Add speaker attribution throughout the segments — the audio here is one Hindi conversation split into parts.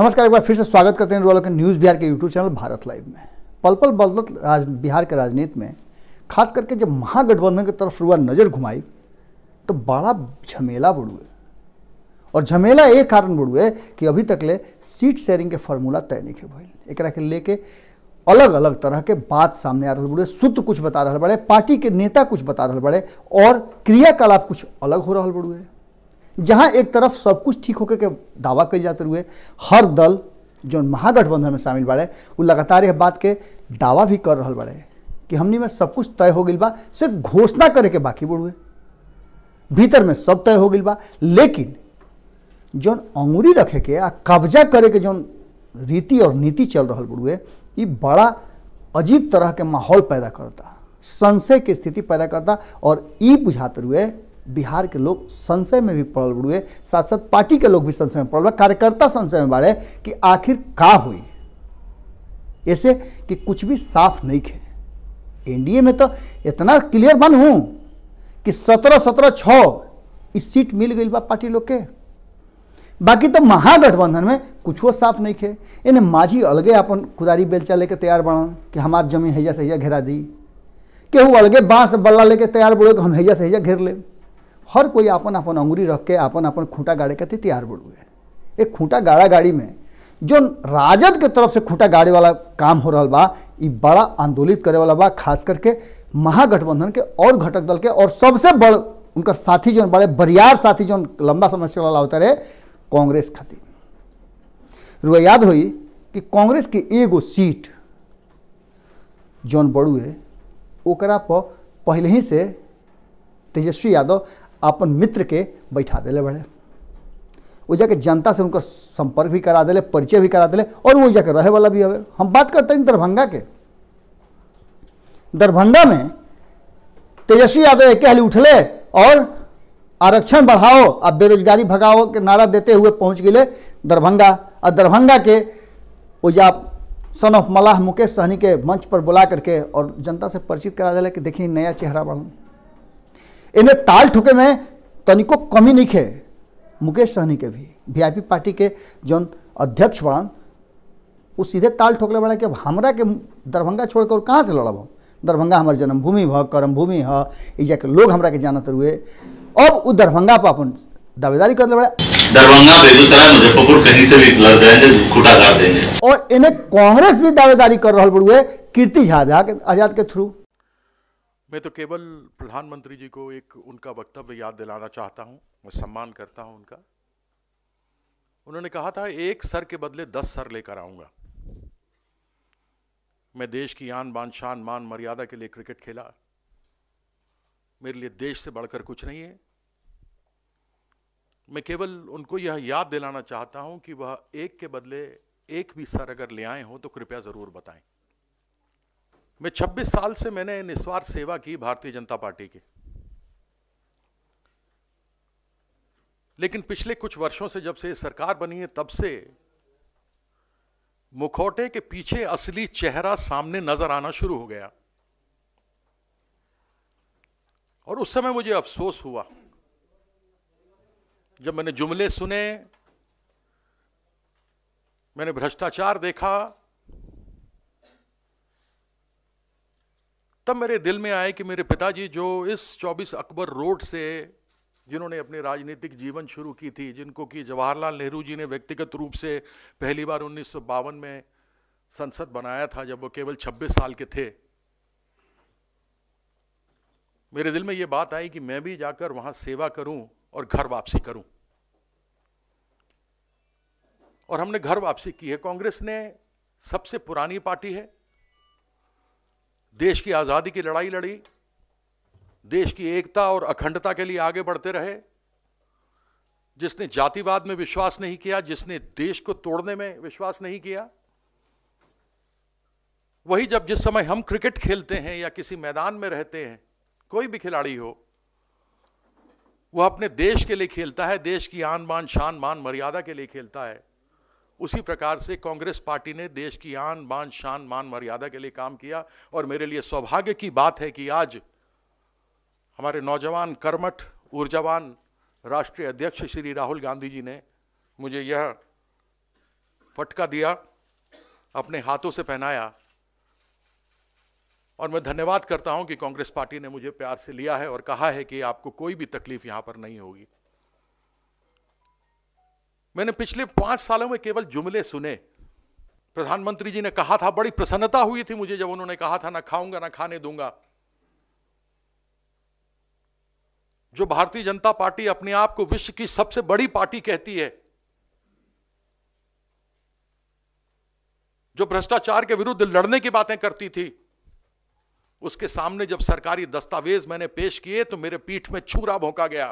Speaker 1: नमस्कार एक बार फिर से स्वागत करते हैं रोल के न्यूज़ बिहार के यूट्यूब चैनल भारत लाइव में पल पल बदलत राज बिहार के राजनीति में खास करके जब महागठबंधन की तरफ रुआ नज़र घुमाई तो बड़ा झमेला बढ़ और झमेला ये कारण बढ़ हुए कि अभी तक ले सीट शेयरिंग के फॉर्मूला तय नहीं भइल एक के लेके अलग अलग तरह के बात सामने आ रहा बड़े सूत्र कुछ बता रहा बड़े पार्टी के नेता कुछ बता रहा बड़े और क्रियाकलाप कुछ अलग हो रहा है जहां एक तरफ सब कुछ ठीक होकर के दावा कई जाते हुए हर दल जो महागठबंधन में शामिल बड़े वो लगातार यह बात के दावा भी कर रहा बड़े कि हमने में सब कुछ तय हो गई बा सिर्फ घोषणा करे के बाकी बढ़ुए भीतर में सब तय हो गई बा लेकिन जौन अंगूरी रखे के आ कब्जा करे के जौन रीति और नीति चल रहा बढ़ुए ये बड़ा अजीब तरह के माहौल पैदा करता संशय की स्थिति पैदा करता और ये बुझाते हुए बिहार के लोग संशय में भी पड़ बुड़ुए साथ साथ पार्टी के लोग भी संशय में पड़ल कार्यकर्ता संशय में बाड़े कि आखिर का हुई ऐसे कि कुछ भी साफ नहीं खे एनडीए में तो इतना क्लियर बन हूं कि सत्रह सत्रह छः सीट मिल गई बा पार्टी लोग के बाकी तो महागठबंधन में कुछ वो साफ नहीं खे इन्हें माझी अलगे अपन खुदारी बेलचा लेके तैयार बढ़ कि हमार जमीन हैया से हैया घेरा दी केहू अलगे बांस बल्ला लेके तैयार कि हम हैया से हैया घेर ले हर कोई अपन अपन अंगुरी रख के अपन अपन खूंटा गाड़े के तैयार हुए एक खूंटा गाड़ा गाड़ी में जो राजद के तरफ से खूंटा गाड़ी वाला काम हो रहा बा बड़ा आंदोलित करे वाला बा खास करके महागठबंधन के और घटक दल के और सबसे बड़ उनका साथी जो बड़े बरियार साथी जो लंबा समस्या वाला होता रहे कांग्रेस खातिर रुआ याद हुई कि कांग्रेस के एगो सीट जौन बड़ुए ओकरा पर पहले ही से तेजस्वी यादव अपन मित्र के बैठा दिले बड़े वो जाके जनता से उनका संपर्क भी करा दिले परिचय भी करा दिले और वो जाके रहे वाला भी हवे हम बात करते हैं दरभंगा के दरभंगा में तेजस्वी यादव एक हाली उठले और आरक्षण बढ़ाओ अब बेरोजगारी भगाओ के नारा देते हुए पहुंच गए दरभंगा और दरभंगा के जा सन ऑफ मलाह मुकेश सहनी के मंच पर बुला करके और जनता से परिचित करा दिले कि देखिए नया चेहरा बनू इन्हें ताल ठोके में तनिको कमी नहीं खे मुकेश सहनी के भी पी पार्टी के जौन अध्यक्ष बड़न उ सीधे ताल ठोकले बड़ा कि अब हमारा के दरभंगा छोड़कर कहाँ से लड़ब हम दरभंगा हमारे जन्मभूमि ह कर्मभूमि ह जाके लोग हमारा के जानत रुए अब उ दरभंगा पर अपन दावेदारी कर बड़ा
Speaker 2: दरभंगा बेगूसराय मुजफ्फरपुर कहीं से भी लड़ जाएंगे खुटा गाड़ देंगे
Speaker 1: और इन्हें कांग्रेस भी दावेदारी कर रहा बड़ुए कीर्ति आजाद के थ्रू
Speaker 2: मैं तो केवल प्रधानमंत्री जी को एक उनका वक्तव्य याद दिलाना चाहता हूं मैं सम्मान करता हूं उनका उन्होंने कहा था एक सर के बदले दस सर लेकर आऊंगा मैं देश की आन बान शान मान मर्यादा के लिए क्रिकेट खेला मेरे लिए देश से बढ़कर कुछ नहीं है मैं केवल उनको यह याद दिलाना चाहता हूं कि वह एक के बदले एक भी सर अगर ले आए हों तो कृपया ज़रूर बताएं मैं 26 साल से मैंने निस्वार्थ सेवा की भारतीय जनता पार्टी की लेकिन पिछले कुछ वर्षों से जब से सरकार बनी है तब से मुखौटे के पीछे असली चेहरा सामने नजर आना शुरू हो गया और उस समय मुझे अफसोस हुआ जब मैंने जुमले सुने मैंने भ्रष्टाचार देखा तब मेरे दिल में आए कि मेरे पिताजी जो इस 24 अकबर रोड से जिन्होंने अपनी राजनीतिक जीवन शुरू की थी जिनको कि जवाहरलाल नेहरू जी ने व्यक्तिगत रूप से पहली बार उन्नीस में संसद बनाया था जब वो केवल 26 साल के थे मेरे दिल में ये बात आई कि मैं भी जाकर वहाँ सेवा करूँ और घर वापसी करूँ और हमने घर वापसी की है कांग्रेस ने सबसे पुरानी पार्टी है देश की आज़ादी की लड़ाई लड़ी देश की एकता और अखंडता के लिए आगे बढ़ते रहे जिसने जातिवाद में विश्वास नहीं किया जिसने देश को तोड़ने में विश्वास नहीं किया वही जब जिस समय हम क्रिकेट खेलते हैं या किसी मैदान में रहते हैं कोई भी खिलाड़ी हो वह अपने देश के लिए खेलता है देश की आन बान शान मान मर्यादा के लिए खेलता है उसी प्रकार से कांग्रेस पार्टी ने देश की आन बान शान मान मर्यादा के लिए काम किया और मेरे लिए सौभाग्य की बात है कि आज हमारे नौजवान कर्मठ ऊर्जावान राष्ट्रीय अध्यक्ष श्री राहुल गांधी जी ने मुझे यह फटका दिया अपने हाथों से पहनाया और मैं धन्यवाद करता हूं कि कांग्रेस पार्टी ने मुझे प्यार से लिया है और कहा है कि आपको कोई भी तकलीफ यहां पर नहीं होगी मैंने पिछले पांच सालों में केवल जुमले सुने प्रधानमंत्री जी ने कहा था बड़ी प्रसन्नता हुई थी मुझे जब उन्होंने कहा था ना खाऊंगा ना खाने दूंगा जो भारतीय जनता पार्टी अपने आप को विश्व की सबसे बड़ी पार्टी कहती है जो भ्रष्टाचार के विरुद्ध लड़ने की बातें करती थी उसके सामने जब सरकारी दस्तावेज मैंने पेश किए तो मेरे पीठ में छूरा भोंका गया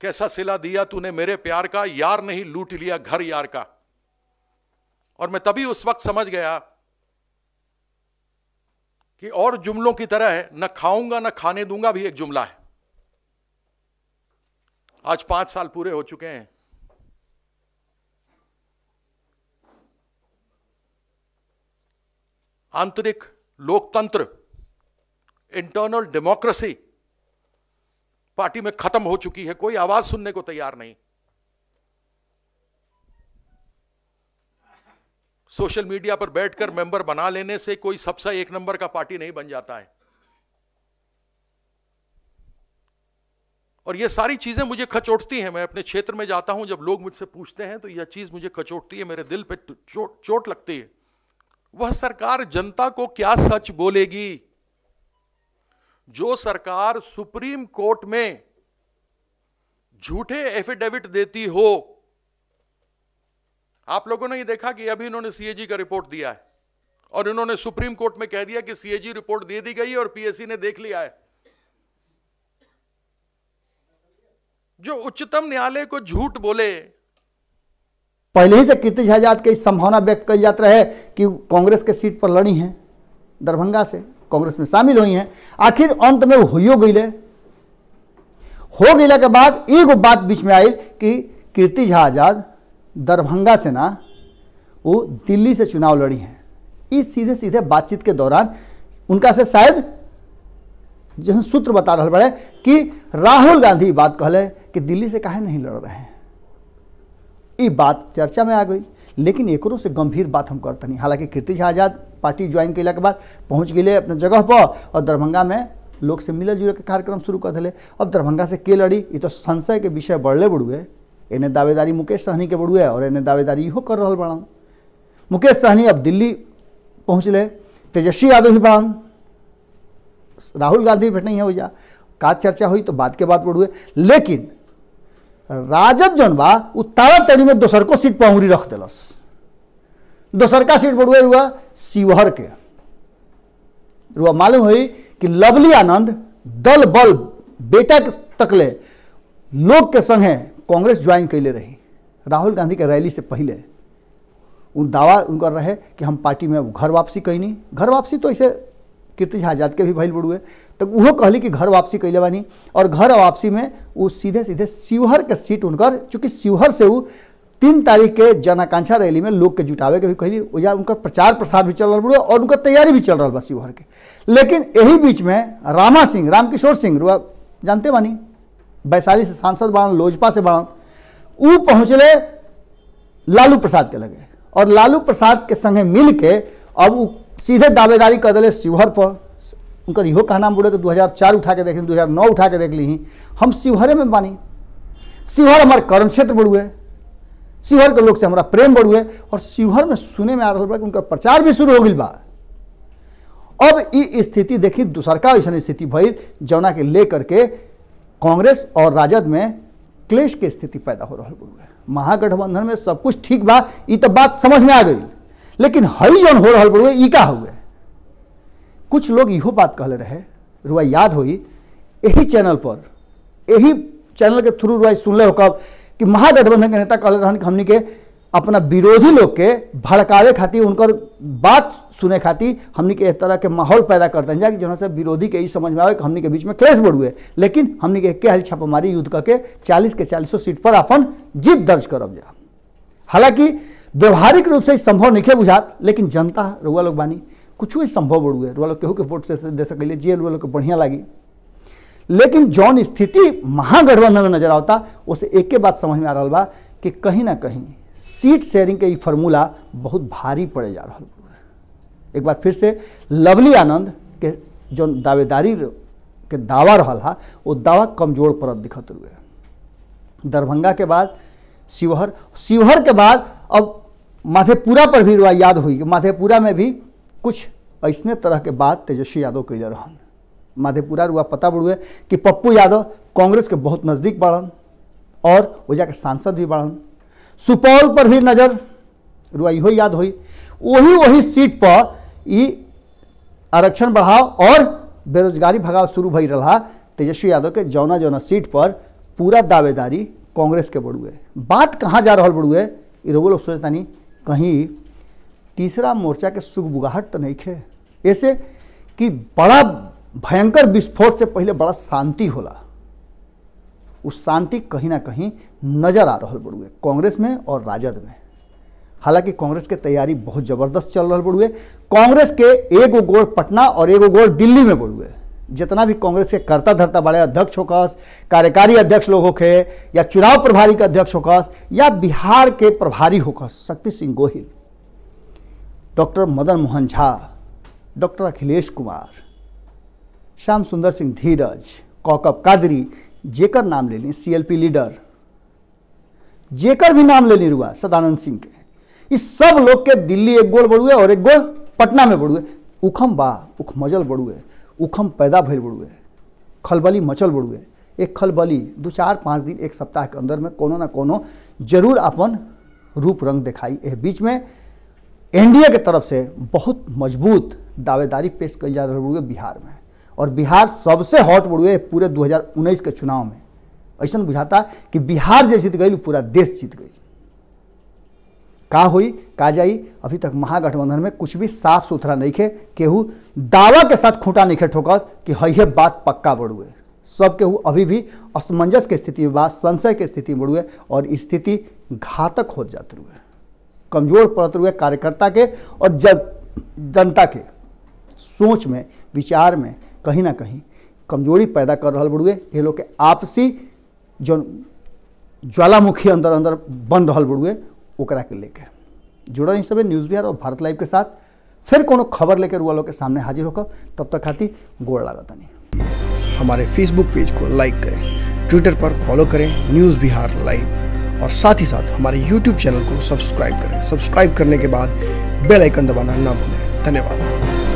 Speaker 2: कैसा सिला दिया तूने मेरे प्यार का यार नहीं लूट लिया घर यार का और मैं तभी उस वक्त समझ गया कि और जुमलों की तरह है न खाऊंगा न खाने दूंगा भी एक जुमला है आज पांच साल पूरे हो चुके हैं आंतरिक लोकतंत्र इंटरनल डेमोक्रेसी पार्टी में खत्म हो चुकी है कोई आवाज सुनने को तैयार नहीं सोशल मीडिया पर बैठकर मेंबर बना लेने से कोई सबसे एक नंबर का पार्टी नहीं बन जाता है और ये सारी चीजें मुझे खचोटती हैं मैं अपने क्षेत्र में जाता हूं जब लोग मुझसे पूछते हैं तो यह चीज मुझे खचोटती है मेरे दिल पे चोट चोट लगती है वह सरकार जनता को क्या सच बोलेगी जो सरकार सुप्रीम कोर्ट में झूठे एफिडेविट देती हो आप लोगों ने ये देखा कि अभी इन्होंने सीएजी का रिपोर्ट दिया है और इन्होंने सुप्रीम कोर्ट में कह दिया कि सीएजी रिपोर्ट दे दी गई और पीएससी ने देख लिया है जो उच्चतम न्यायालय को झूठ बोले
Speaker 1: पहले ही से कीर्ति आजाद की संभावना व्यक्त की जाती है कि कांग्रेस के सीट पर लड़ी है दरभंगा से कांग्रेस में शामिल हुई हैं आखिर अंत में हो गई हो गई के बाद एगो बात बीच में आई कि कीर्ति झा आज़ाद दरभंगा से ना वो दिल्ली से चुनाव लड़ी हैं इस सीधे सीधे बातचीत के दौरान उनका से शायद जैसे सूत्र बता रहा बड़े कि राहुल गांधी बात कहले कि दिल्ली से काहे नहीं लड़ रहे हैं ये बात चर्चा में आ गई लेकिन एकरों से गंभीर बात हम करते नहीं हालांकि कीर्ति झा आज़ाद पार्टी ज्वाइन कैल के बाद पहुँच गए अपना जगह पर और दरभंगा में लोग से मिलल जुल के कार्यक्रम शुरू कर दिले अब दरभंगा से के लड़ी ये तो संशय के विषय बढ़ले बढ़ुए एने दावेदारी मुकेश सहनी के बढ़ुए और एने दावेदारी इो कर रहा बड़ा मुकेश सहनी अब दिल्ली पहुँचल तेजस्वी यादव भी बड़ा राहुल गांधी भेट नहीं है वैजा का चर्चा हुई तो बात के बात बढ़ुए लेकिन राजद जनबा बा उ तारा तड़ी में दोसर को सीट पर उंगली रख दिलस दोसरका सीट बटुए हुआ शिवहर के रुआ मालूम हुई कि लवली आनंद दल बल बेटा तकले लोग के संगे कांग्रेस ज्वाइन कैले रही राहुल गांधी के रैली से पहले उन दावा उनकर रहे कि हम पार्टी में घर वापसी कैनी घर वापसी तो ऐसे कीर्ति आजाद के भी भैल बड़ुए तो वह कहली कि घर वापसी कैले बनी और घर वापसी में वो सीधे सीधे शिवहर के सीट उनकर चूँकि शिवहर से वो तीन तारीख के जनाकांक्षा रैली में लोग के जुटावे के भी कही वजह उनका प्रचार प्रसार भी चल रहा और उनका तैयारी भी चल रहा शिवहर के लेकिन यही बीच में रामा सिंह रामकिशोर सिंह रुआ जानते बानी वैशाली से सांसद बन लोजपा से बन उ पहुँचले लालू प्रसाद के लगे और लालू प्रसाद के संगे मिल के अब उ सीधे दावेदारी कर दिले शिवहर पर उनका इो कहना बोले कि 2004 उठा के देख ली दो उठा के देख ली हम शिवहरे में बानी शिवहर हमारे कर्म क्षेत्र बड़ुए शिवहर के लोग से हमारा प्रेम बढ़ुए और शिवहर में सुने में आ रहा कि उनका प्रचार भी शुरू हो गई बा अब स्थिति देखी दूसरका ऐसा स्थिति भई जौना के लेकर के कांग्रेस और राजद में क्लेश के स्थिति पैदा हो रहा है महागठबंधन में सब कुछ ठीक बा तो बात समझ में आ गई लेकिन हई जौन हो रहा बड़ुए इका का हुए कुछ लोग इो बात कह रहे रुआ याद हुई यही चैनल पर यही चैनल के थ्रू रुआ सुनल हो कब कि महागठबंधन के नेता रहन कि के अपना विरोधी लोग के भड़कावे खातिर उनकर बात सुने खातिर हमनी के तरह के माहौल पैदा करते हैं जाकि जौन से विरोधी के समझ में आए कि हमनी के बीच में क्लेश बढ़ुए लेकिन हमनी के एक हाल छापामारी युद्ध करके चालीस के चालीसों सीट पर अपन जीत दर्ज करब जा हालांकि व्यवहारिक रूप से संभव नहीं बुझात लेकिन जनता रुआ लोग बानी कुछ ही संभव बढ़ुए रुआ लोग केहू के वोट से दे सकले जे रुआ लोग बढ़िया लगी लेकिन जौन स्थिति महागठबंधन में नजर आता उसे एक के बात समझ में आ रहा बा कि कहीं ना कहीं सीट शेयरिंग के फॉर्मूला बहुत भारी पड़े जा रहा एक बार फिर से लवली आनंद के जो दावेदारी के दावा रहा हा वो दावा कमजोर परत दिखत हुए दरभंगा के बाद शिवहर शिवहर के बाद अब माधेपुरा पर भी याद हुई माधेपुरा में भी कुछ ऐसने तरह के बात तेजस्वी यादव कैले रहन माधेपुरा रुआ पता बढ़ुए कि पप्पू यादव कांग्रेस के बहुत नज़दीक बढ़न और वजह के सांसद भी बढ़न सुपौल पर भी नज़र रुआ इो याद हुई वही वही सीट पर ई आरक्षण बढ़ाओ और बेरोजगारी भगाओ शुरू भई रहा तेजस्वी यादव के जौना जौना सीट पर पूरा दावेदारी कांग्रेस के बढ़ुए बात कहाँ जा रहा बड़ुए रोगो लोग नहीं कहीं तीसरा मोर्चा के सुखबुगाहट तो नहीं खे ऐसे कि बड़ा भयंकर विस्फोट से पहले बड़ा शांति होला उस शांति कहीं ना कहीं नज़र आ रहा बड़ुए कांग्रेस में और राजद में हालांकि कांग्रेस के तैयारी बहुत ज़बरदस्त चल रहा बड़ुए कांग्रेस के एगो गोड़ पटना और एगो गोड़ दिल्ली में बड़ुए जितना भी कांग्रेस के कर्ता धरता बड़े अध्यक्ष होकस कार्यकारी अध्यक्ष लोग होके या चुनाव प्रभारी के अध्यक्ष होकस या बिहार के प्रभारी होकस शक्ति सिंह गोहिल डॉक्टर मदन मोहन झा डॉक्टर अखिलेश कुमार श्याम सुंदर सिंह धीरज कौकब कादरी जेकर नाम ले ली सीएलपी लीडर जेकर भी नाम ले ली रुआ सदानंद सिंह के इस सब लोग के दिल्ली एक गोल बढ़ुए और एक गोल पटना में बढ़ुए उखम बा उखमजल बढ़ुए उखम पैदा भइल बढ़ुए खलबली मचल बढ़ुए एक खलबली दो चार पाँच दिन एक सप्ताह के अंदर में कोनो ना कोनो जरूर अपन रूप रंग दिखाई इस बीच में एनडीए के तरफ से बहुत मजबूत दावेदारी पेश कर जा रही बिहार में और बिहार सबसे हॉट हुए पूरे 2019 के चुनाव में ऐसा बुझाता कि बिहार जे जीत गई पूरा देश जीत गई का हुई का जाई अभी तक महागठबंधन में कुछ भी साफ सुथरा नहीं है केहू दावा के साथ खूंटा नहीं खे ठोकत कि है बात पक्का बढ़ुए सब केहू अभी भी असमंजस के स्थिति में बात संशय के स्थिति में बढ़ुए और स्थिति घातक हो जाते हुए कमजोर पड़ते हुए कार्यकर्ता के और जन जनता के सोच में विचार में कहीं ना कहीं कमजोरी पैदा कर रहा बुड़ुए ये लोग के आपसी जो ज्वालामुखी अंदर अंदर बन रहा बुड़ुए ओकरा के लेके जुड़ा ही सब न्यूज़ बिहार और भारत लाइव के साथ फिर कोनो खबर लेकर वो लोग के सामने हाजिर होकर तब तक खाती गोड़ लागत नहीं हमारे फेसबुक पेज को लाइक करें ट्विटर पर फॉलो करें न्यूज़ बिहार लाइव और साथ ही साथ हमारे यूट्यूब चैनल को सब्सक्राइब करें सब्सक्राइब करने के बाद बेल आइकन दबाना ना भूलें धन्यवाद